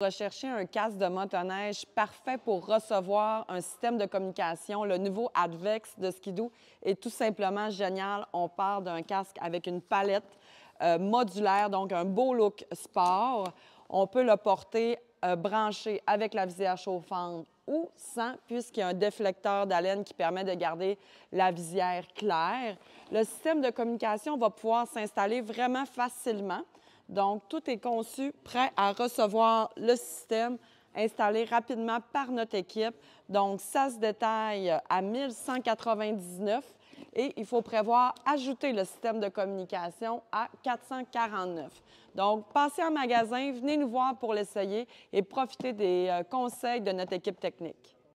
Rechercher un casque de motoneige parfait pour recevoir un système de communication, le nouveau Advex de Skidoo est tout simplement génial. On part d'un casque avec une palette euh, modulaire, donc un beau look sport. On peut le porter euh, branché avec la visière chauffante ou sans, puisqu'il y a un déflecteur d'haleine qui permet de garder la visière claire. Le système de communication va pouvoir s'installer vraiment facilement. Donc, tout est conçu, prêt à recevoir le système installé rapidement par notre équipe. Donc, ça se détaille à 1199 et il faut prévoir ajouter le système de communication à 449. Donc, passez en magasin, venez nous voir pour l'essayer et profitez des euh, conseils de notre équipe technique.